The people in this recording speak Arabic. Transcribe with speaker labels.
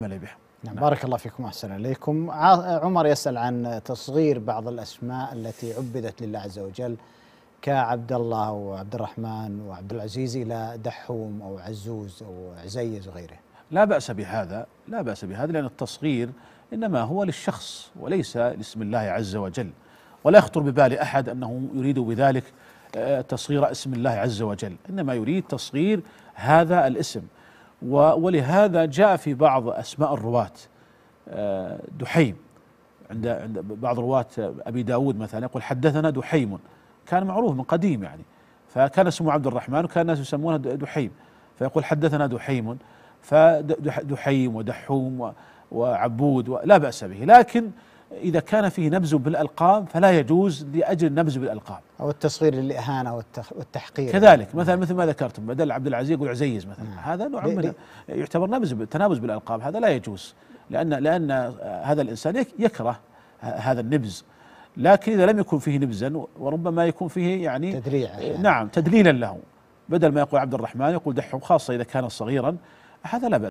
Speaker 1: بها نعم. نعم. بارك الله فيكم أحسن إليكم عمر يسأل عن تصغير بعض الأسماء التي عبدت لله عز وجل كعبد الله وعبد الرحمن وعبد
Speaker 2: العزيز إلى دحوم أو عزوز أو عزيز وغيره لا بأس بهذا لا بأس بهذا لأن التصغير إنما هو للشخص وليس لاسم الله عز وجل ولا يخطر ببال أحد أنه يريد بذلك آه، تصغير اسم الله عز وجل إنما يريد تصغير هذا الاسم ولهذا جاء في بعض أسماء الرواة آه، دحيم عند عند بعض رواة أبي داود مثلا يقول حدثنا دحيم كان معروف من قديم يعني فكان اسمه عبد الرحمن وكان الناس يسمونه دحيم فيقول حدثنا دحيم فدحيم ودحوم وعبود لا بأس به لكن إذا كان فيه نبز بالألقاب فلا يجوز لأجل النبز بالألقاب أو التصغير للإهانة والتحقير كذلك مثلا مثل ما ذكرتم بدل عبد العزيز يقول عزيز مثلا مم. نعم. هذا نوع من يعتبر نبز تنابز بالألقاب هذا لا يجوز لأن لأن هذا الإنسان يكره هذا النبز لكن إذا لم يكن فيه نبزا وربما يكون فيه يعني تدريع آه، نعم تدليلا له بدل ما يقول عبد الرحمن يقول دحهم خاصة إذا كان صغيرا هذا لا بأس